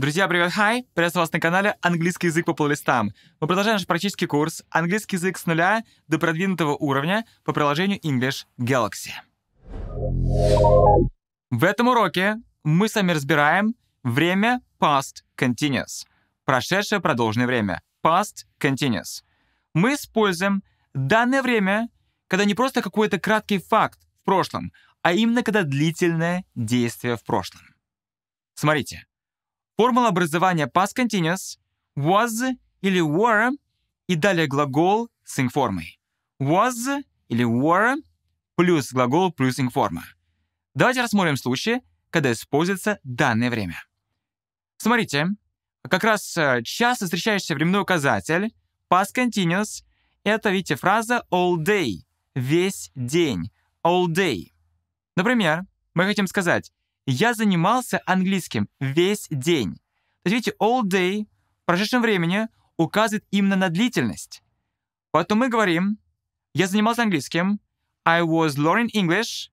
Друзья, привет, хай! Приветствую вас на канале «Английский язык по плейлистам». Мы продолжаем наш практический курс «Английский язык с нуля до продвинутого уровня» по приложению English Galaxy. В этом уроке мы с вами разбираем время past continuous, прошедшее продолженное время, past continuous. Мы используем данное время, когда не просто какой-то краткий факт в прошлом, а именно когда длительное действие в прошлом. Смотрите, Формула образования past continuous was или were и далее глагол с информой. Was или were плюс глагол плюс информа. Давайте рассмотрим случаи, когда используется данное время. Смотрите, как раз э, часто встречающийся временной указатель past continuous — это, видите, фраза all day, весь день, all day. Например, мы хотим сказать я занимался английским весь день. То есть, видите, all day в прошедшем времени указывает именно на длительность. Потом мы говорим, я занимался английским, I was learning English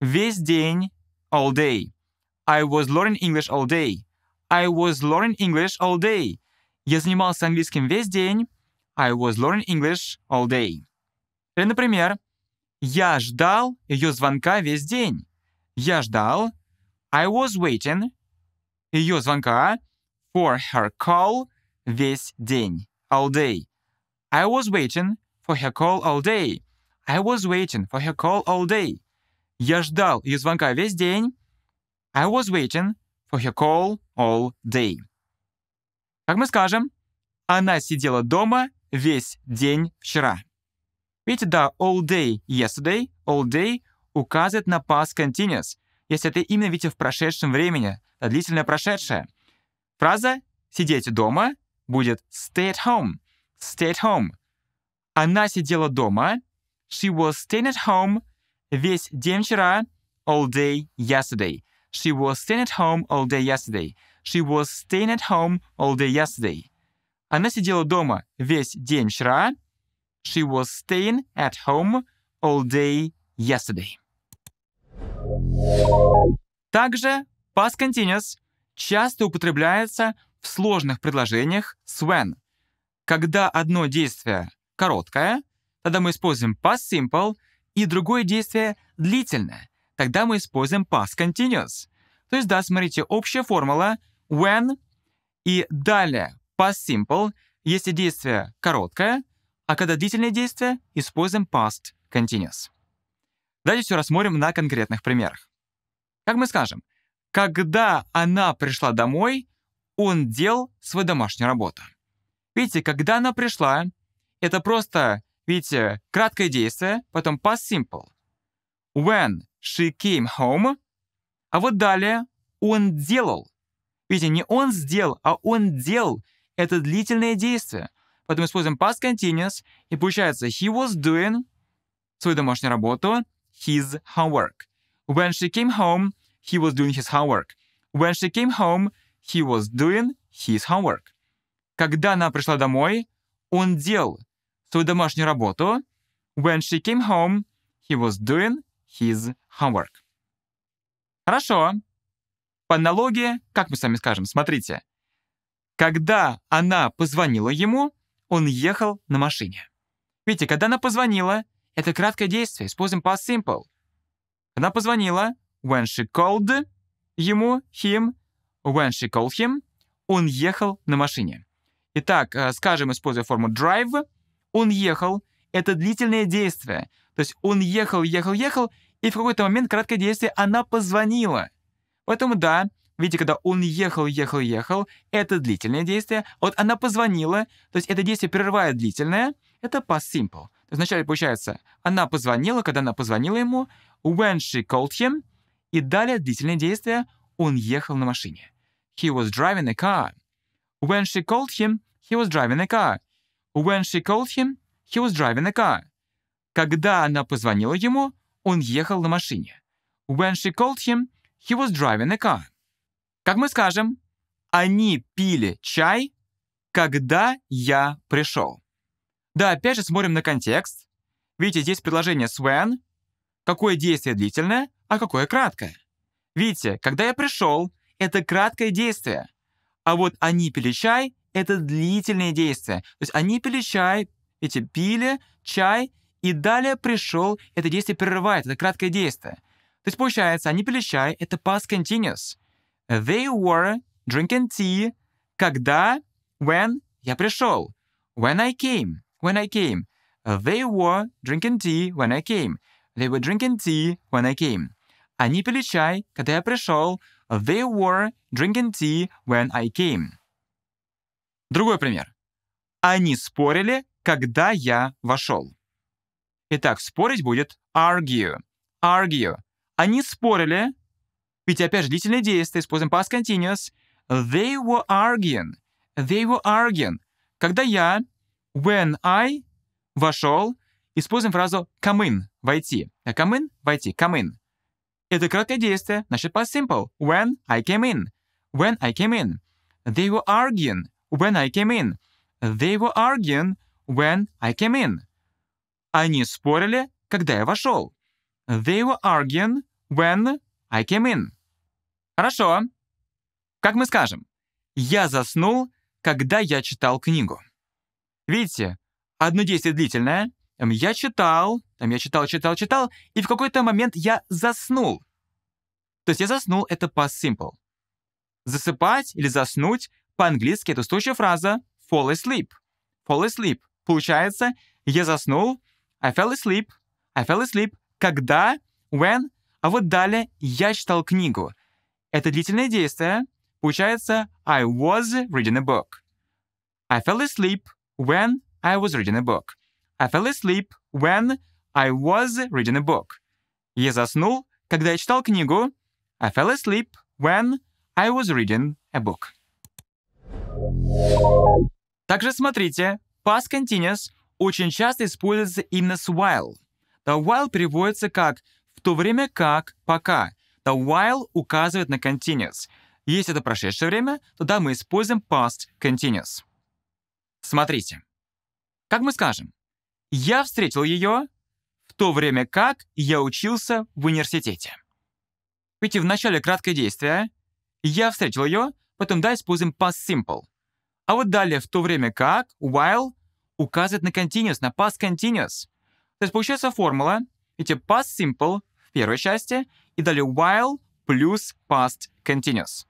весь день, all day. I was learning English all day. I was learning English all day. Я занимался английским весь день. I was learning English all day. Или, например, я ждал ее звонка весь день. Я ждал I was waiting ее звонка for her call весь день, all day. I was waiting for her call all day. I was waiting for her call all day. Я ждал ее звонка весь день. I was waiting for her call all day. Как мы скажем, она сидела дома весь день вчера. Видите, да, all day yesterday, all day указывает на past continuous. если ты именно видите в прошедшем времени, а длительное прошедшее. Фраза «сидеть дома» будет stay at home, stay at home. Она сидела дома, she was staying at home весь день вчера, all day yesterday. She was staying at home all day yesterday. She was staying at home all day yesterday. Она сидела дома весь день вчера. She was staying at home all day yesterday. Также past continuous часто употребляется в сложных предложениях с when. Когда одно действие короткое, тогда мы используем past simple, и другое действие длительное, тогда мы используем past continuous. То есть, да, смотрите, общая формула when и далее past simple, если действие короткое, а когда длительное действие, используем past continuous. Давайте все рассмотрим на конкретных примерах. Как мы скажем, когда она пришла домой, он делал свою домашнюю работу. Видите, когда она пришла, это просто, видите, краткое действие, потом past simple. When she came home. А вот далее он делал. Видите, не он сделал, а он делал. Это длительное действие. Поэтому используем past continuous, и получается he was doing свою домашнюю работу, his homework. When she came home, he was doing his homework. When she came home, he was doing his homework. Когда она пришла домой, он делал свою домашнюю работу. When she came home, he was doing his homework. Хорошо. По аналогии, как мы с вами скажем, смотрите. Когда она позвонила ему, он ехал на машине. Видите, когда она позвонила, это краткое действие, используем past simple. Она позвонила, When she called ему, him, when she called him, он ехал на машине. Итак, э, скажем, используя форму drive, он ехал, это длительное действие. То есть он ехал, ехал, ехал, и в какой-то момент краткое действие она позвонила. Поэтому да, видите, когда он ехал, ехал, ехал, это длительное действие. Вот она позвонила, то есть это действие прерывает длительное, это past simple. То есть вначале получается, она позвонила, когда она позвонила ему, when she called him, и далее длительное действие «он ехал на машине». He was driving a car. When she called him, he was driving a car. When she called him, he was driving a car. Когда она позвонила ему, он ехал на машине. When she called him, he was driving a car. Как мы скажем, они пили чай, когда я пришел. Да, опять же смотрим на контекст. Видите, здесь предложение с when, какое действие длительное, а какое краткое. Видите, когда я пришел, это краткое действие. А вот они пили чай, это длительное действие. То есть они пили чай, эти пили чай, и далее пришел, это действие прерывает, это краткое действие. То есть получается, они пили чай, это past continuous. They were drinking tea, когда, when, я пришел. When I came, when I came. They were drinking tea when I came. They were drinking tea when I came. Они а пили чай, когда я пришел. They were drinking tea when I came. Другой пример. Они спорили, когда я вошел. Итак, спорить будет argue. Argue. Они спорили, ведь опять же длительное действие, используем past continuous. They were arguing. They were arguing. Когда я, when I, вошел, используем фразу come in, войти. А come in, войти, come in. Это краткое действие. Значит, past simple. When I came in. When I came in. They were arguing when I came in. They were arguing when I came in. Они спорили, когда я вошел. They were arguing when I came in. Хорошо. Как мы скажем? Я заснул, когда я читал книгу. Видите, одно действие длительное, там я читал, там я читал, читал, читал, и в какой-то момент я заснул. То есть я заснул — это past simple. Засыпать или заснуть по-английски — это стоящая фраза fall asleep. Fall asleep. Получается, я заснул, I fell asleep, I fell asleep, когда, when, а вот далее я читал книгу. Это длительное действие. Получается, I was reading a book. I fell asleep when I was reading a book. I fell asleep when I was reading a book. Я заснул, когда я читал книгу. I fell asleep when I was reading a book. Также смотрите, past continuous очень часто используется именно с while. The while переводится как «в то время как», «пока». The while указывает на continuous. Если это прошедшее время, тогда мы используем past continuous. Смотрите. Как мы скажем? Я встретил ее в то время, как я учился в университете. Ведь в начале краткое действие «я встретил ее», потом да, используем past simple. А вот далее в то время как while указывает на continuous, на past continuous. То есть получается формула, эти past simple в первой части, и далее while плюс past continuous.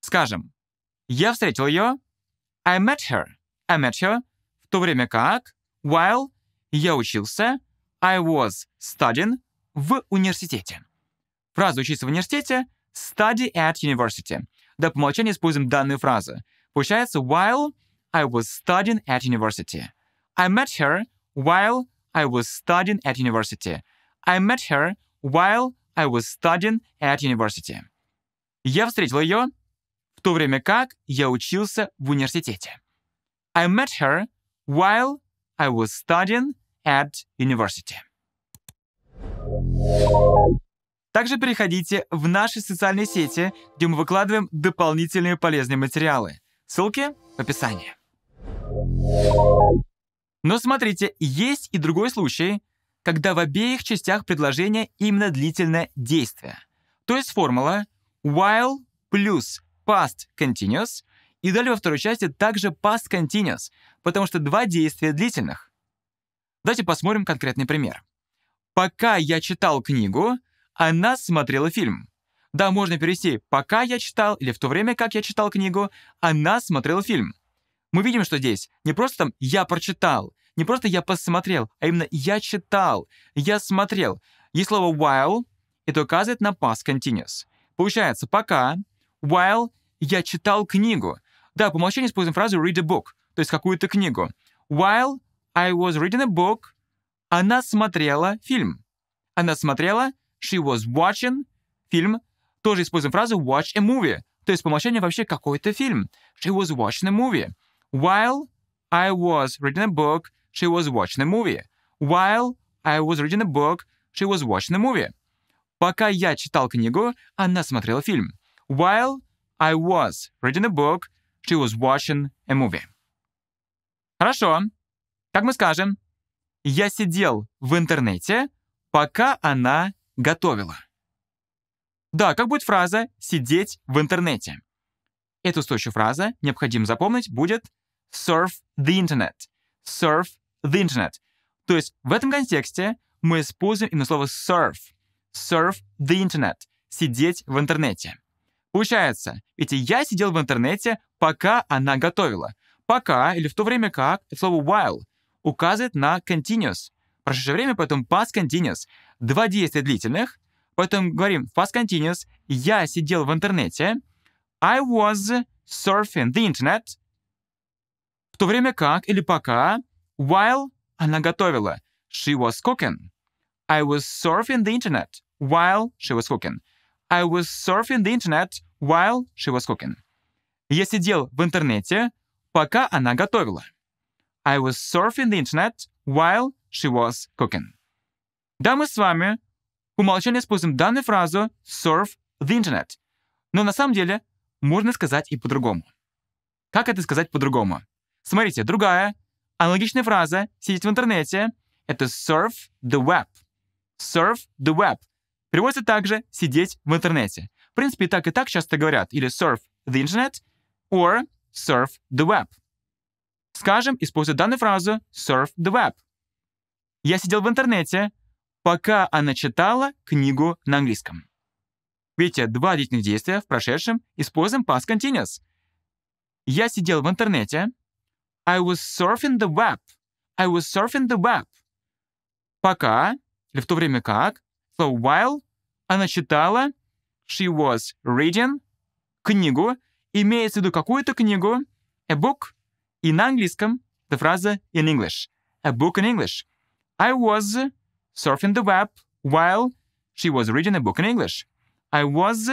Скажем, я встретил ее, I met her, I met her, в то время как While я учился, I was studying в университете. Фраза «учиться в университете» study at university. Да, по умолчанию используем данную фразу. Получается while I was studying at university. I met her while I was studying at university. I met her while I was studying at university. Я встретил ее в то время как я учился в университете. I met her while I was studying at university. Также переходите в наши социальные сети, где мы выкладываем дополнительные полезные материалы. Ссылки в описании. Но смотрите, есть и другой случай, когда в обеих частях предложения именно длительное действие. То есть формула while плюс past continuous и далее во второй части также past continuous, потому что два действия длительных. Давайте посмотрим конкретный пример. «Пока я читал книгу, она смотрела фильм». Да, можно перевести «пока я читал» или «в то время, как я читал книгу, она смотрела фильм». Мы видим, что здесь не просто там «я прочитал», не просто «я посмотрел», а именно «я читал», «я смотрел». Есть слово «while», это указывает на past continuous. Получается, пока, while я читал книгу, да, по умолчанию используем фразу read a book, то есть какую-то книгу. While I was reading a book, она смотрела фильм. Она смотрела, she was watching фильм. Тоже используем фразу watch a movie, то есть по умолчанию вообще какой-то фильм. She was watching a movie. While I was reading a book, she was watching a movie. While I was reading a book, she was watching a movie. Пока я читал книгу, она смотрела фильм. While I was reading a book, she was watching a movie. Хорошо. Как мы скажем? Я сидел в интернете, пока она готовила. Да, как будет фраза «сидеть в интернете»? Эту стоящую фразу необходимо запомнить будет «surf the internet». «Surf the internet». То есть в этом контексте мы используем именно слово «surf». «Surf the internet» — «сидеть в интернете». Получается, ведь я сидел в интернете, пока она готовила. Пока или в то время как, слово while указывает на continuous. Прошедшее время, потом past continuous. Два действия длительных. Потом говорим past continuous. Я сидел в интернете. I was surfing the internet. В то время как или пока while она готовила. She was cooking. I was surfing the internet while she was cooking. I was surfing the internet while she was cooking. Я сидел в интернете, пока она готовила. I was surfing the internet while she was cooking. Да, мы с вами по умолчанию используем данную фразу surf the internet. Но на самом деле можно сказать и по-другому. Как это сказать по-другому? Смотрите, другая аналогичная фраза «сидеть в интернете» — это surf the web. Surf the web. Переводится также «сидеть в интернете». В принципе, и так и так часто говорят или «surf the internet» or «surf the web». Скажем, используя данную фразу «surf the web». Я сидел в интернете, пока она читала книгу на английском. Видите, два длительных действия в прошедшем используем past continuous. Я сидел в интернете. I was surfing the web. I was surfing the web. Пока, или в то время как, So while она читала, she was reading книгу, имеется в виду какую-то книгу, a book, и на английском эта фраза in English. A book in English. I was surfing the web while she was reading a book in English. I was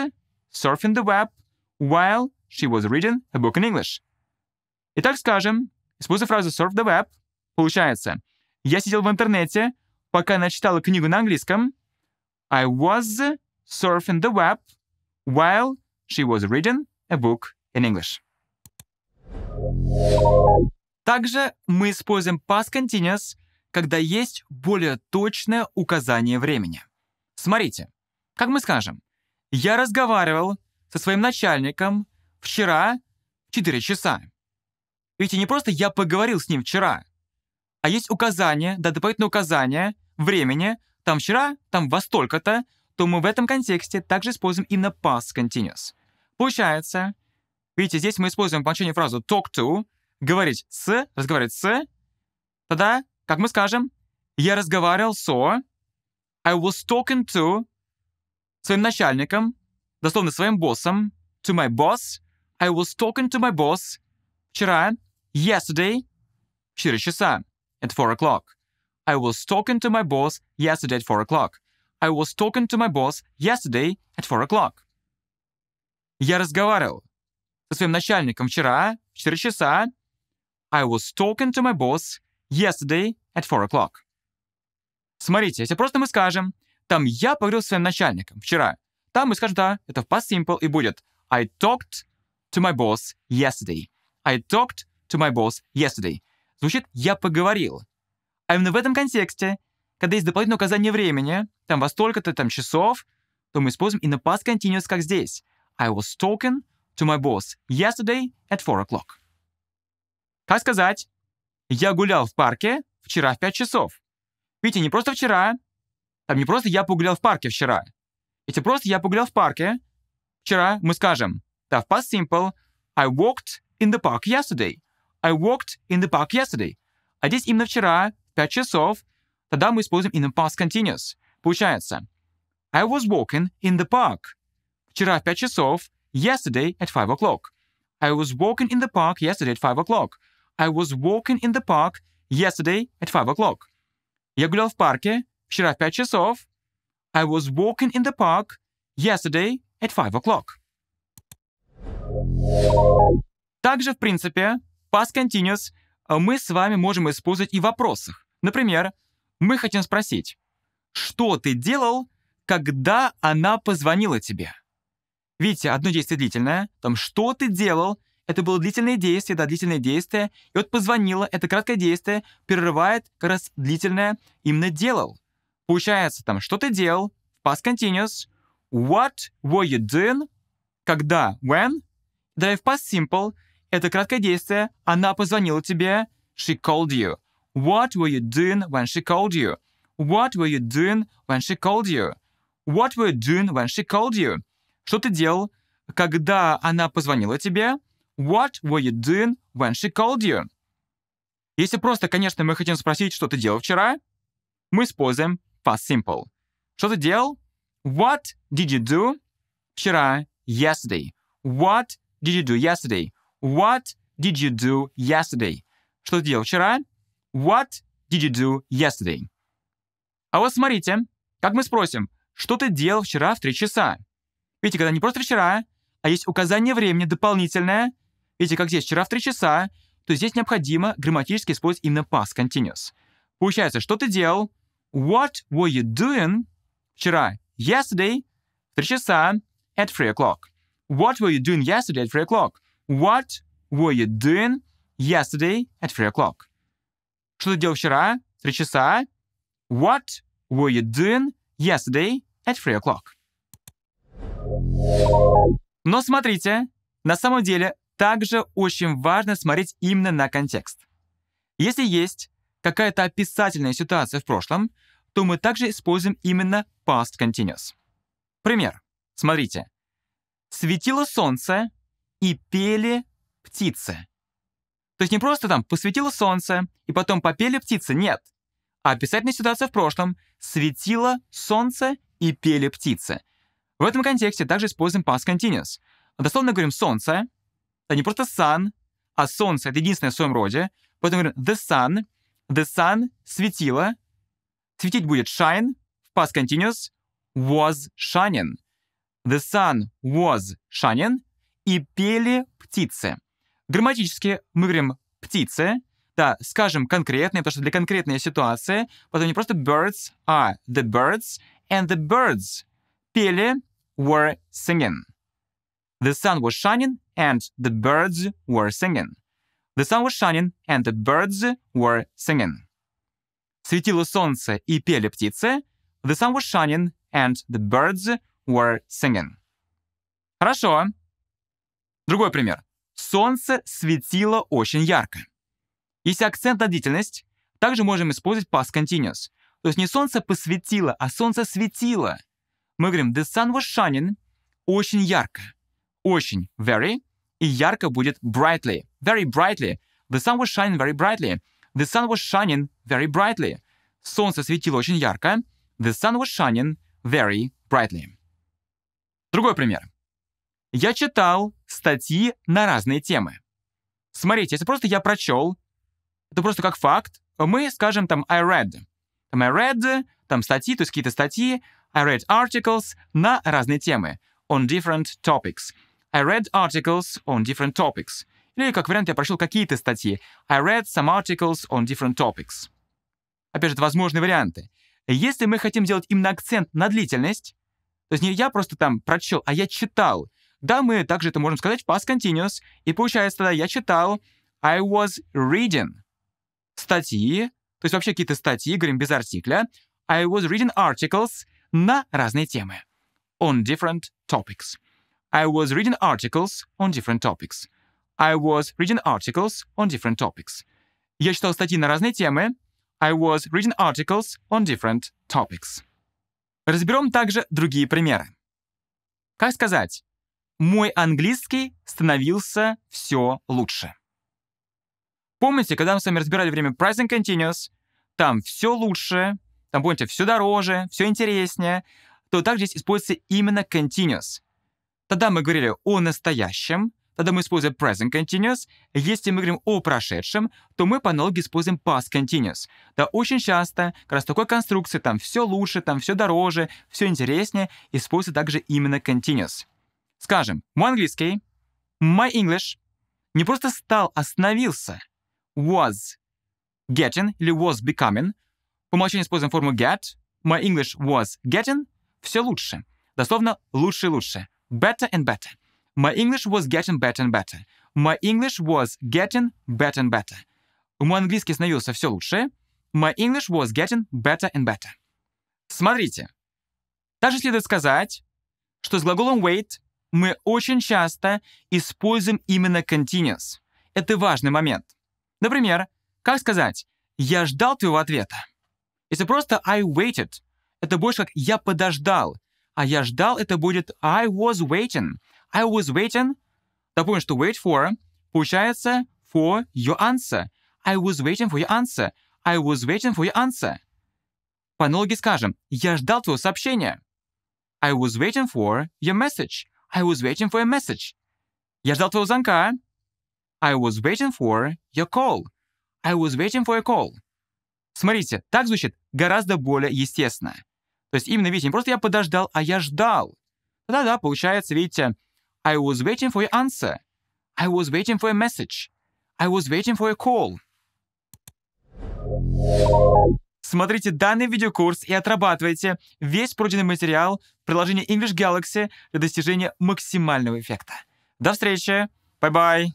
surfing the web while she was reading a book in English. Итак, скажем, используя фразу surf the web, получается, я сидел в интернете, пока она читала книгу на английском, I was surfing the web while she was reading a book in English. Также мы используем past continuous, когда есть более точное указание времени. Смотрите, как мы скажем, я разговаривал со своим начальником вчера в 4 часа. Видите, не просто я поговорил с ним вчера, а есть указание, да, дополнительное указание времени, там вчера, там во столько-то, то мы в этом контексте также используем именно past continuous. Получается, видите, здесь мы используем по окончанию фразу talk to, говорить с, разговаривать с, тогда, как мы скажем, я разговаривал со, I was talking to своим начальником, дословно своим боссом, to my boss, I was talking to my boss вчера, yesterday, в 4 часа, at 4 o'clock. I was talking to my boss yesterday at 4 o'clock. I was talking to my boss yesterday at 4 o'clock. Я разговаривал со своим начальником вчера в 4 часа. I was talking to my boss yesterday at 4 o'clock. Смотрите, если просто мы скажем, там я поговорил с своим начальником вчера, там мы скажем, да, это в past simple и будет I talked to my boss yesterday. I talked to my boss yesterday. Звучит «я поговорил». А именно в этом контексте, когда есть дополнительное указание времени, там во столько-то там часов, то мы используем in the past continuous, как здесь. I was talking to my boss yesterday at 4 o'clock. Как сказать? Я гулял в парке вчера в 5 часов. Видите, не просто вчера, там не просто я погулял в парке вчера. Если просто я погулял в парке вчера, мы скажем, да, в past simple, I walked in the park yesterday. I walked in the park yesterday. А здесь именно вчера 5 часов, тогда мы используем in the past continuous. Получается, I was walking in the park. Вчера в 5 часов, yesterday at 5 o'clock. I was walking in the park yesterday at 5 o'clock. I was walking in the park yesterday at 5 o'clock. Я гулял в парке вчера в 5 часов. I was walking in the park yesterday at 5 o'clock. Также, в принципе, past continuous мы с вами можем использовать и в вопросах. Например, мы хотим спросить, что ты делал, когда она позвонила тебе? Видите, одно действие длительное, там что ты делал, это было длительное действие, да, длительное действие, и вот позвонила, это краткое действие, перерывает как раз длительное именно делал. Получается там, что ты делал, past continuous, what were you doing, когда, when, да и в past simple, это краткое действие, она позвонила тебе, she called you. What were you doing when she called you? What were you doing when she called you? What were you doing when she called you? Что ты делал, когда она позвонила тебе? What were you doing when she called you? Если просто, конечно, мы хотим спросить, что ты делал вчера, мы используем past simple. Что ты делал? What did you do вчера, yesterday? What did you do yesterday? What did you do yesterday? Что ты делал вчера? What did you do yesterday? А вот смотрите, как мы спросим, что ты делал вчера в 3 часа? Видите, когда не просто вчера, а есть указание времени дополнительное. Видите, как здесь вчера в 3 часа, то здесь необходимо грамматически использовать именно past continuous. Получается, что ты делал? What were you doing вчера? Yesterday в 3 часа at 3 o'clock. What were you doing yesterday at 3 o'clock? What were you doing yesterday at 3 o'clock? Что ты делал вчера? Три часа? What were you doing yesterday at three o'clock? Но смотрите, на самом деле также очень важно смотреть именно на контекст. Если есть какая-то описательная ситуация в прошлом, то мы также используем именно past continuous. Пример. Смотрите. Светило солнце и пели птицы. То есть не просто там «посветило солнце» и потом «попели птицы», нет. А описательная ситуация в прошлом «светило солнце» и «пели птицы». В этом контексте также используем past continuous. Дословно говорим «солнце», а не просто «sun», а «солнце» — это единственное в своем роде. Поэтому говорим «the sun», «the sun» — «светило», светить будет «shine» в past continuous, «was shining», «the sun was shining» и «пели птицы». Грамматически мы говорим «птицы», да, скажем конкретные, потому что для конкретной ситуации, потом не просто birds, а the birds and the birds пели were singing. The sun was shining and the birds were singing. The sun was shining and the birds were singing. Светило солнце и пели птицы. The sun was shining and the birds were singing. Хорошо. Другой пример. Солнце светило очень ярко. Если акцент на длительность, также можем использовать past continuous. То есть не солнце посветило, а солнце светило. Мы говорим the sun was shining очень ярко. Очень very. И ярко будет brightly. Very brightly. The sun was shining very brightly. The sun was shining very brightly. Солнце светило очень ярко. The sun was shining very brightly. Другой пример я читал статьи на разные темы. Смотрите, если просто я прочел, это просто как факт, мы скажем там I read. Там I read, там статьи, то есть какие-то статьи, I read articles на разные темы, on different topics. I read articles on different topics. Или, как вариант, я прочел какие-то статьи. I read some articles on different topics. Опять же, это возможные варианты. Если мы хотим делать именно акцент на длительность, то есть не я просто там прочел, а я читал, да, мы также это можем сказать в past continuous. И получается тогда я читал I was reading статьи, то есть вообще какие-то статьи, говорим, без артикля. I was reading articles на разные темы. On different topics. I was reading articles on different topics. I was reading articles on different topics. Я читал статьи на разные темы. I was reading articles on different topics. Разберем также другие примеры. Как сказать мой английский становился все лучше. Помните, когда мы с вами разбирали время Price Continuous, там все лучше, там, помните, все дороже, все интереснее, то так здесь используется именно continuous. Тогда мы говорили о настоящем, тогда мы используем present continuous. Если мы говорим о прошедшем, то мы по аналогии используем past continuous. Да, очень часто как раз такой конструкции, там все лучше, там все дороже, все интереснее, используется также именно continuous. Скажем, мой английский, my English, не просто стал, остановился, Was getting или was becoming. По умолчанию используем форму get. My English was getting. Все лучше. Дословно лучше и лучше. Better and better. My English was getting better and better. My English was getting better and better. Мой английский становился все лучше. My English was getting better and better. Смотрите. Также следует сказать, что с глаголом wait мы очень часто используем именно continuous. Это важный момент. Например, как сказать «я ждал твоего ответа». Если просто «I waited», это больше как «я подождал», а «я ждал» — это будет «I was waiting». «I was waiting» — допустим что «wait for» получается «for your answer». «I was waiting for your answer». «I was waiting for your answer». По аналогии скажем «я ждал твоего сообщения». «I was waiting for your message». I was waiting for a message. Я ждал твоего звонка. I was waiting for your call. I was waiting for a call. Смотрите, так звучит гораздо более естественно. То есть именно, видите, не просто я подождал, а я ждал. Да-да, получается, видите, I was waiting for your answer. I was waiting for a message. I was waiting for a call. Смотрите данный видеокурс и отрабатывайте весь пройденный материал в приложении English Galaxy для достижения максимального эффекта. До встречи. Bye-bye.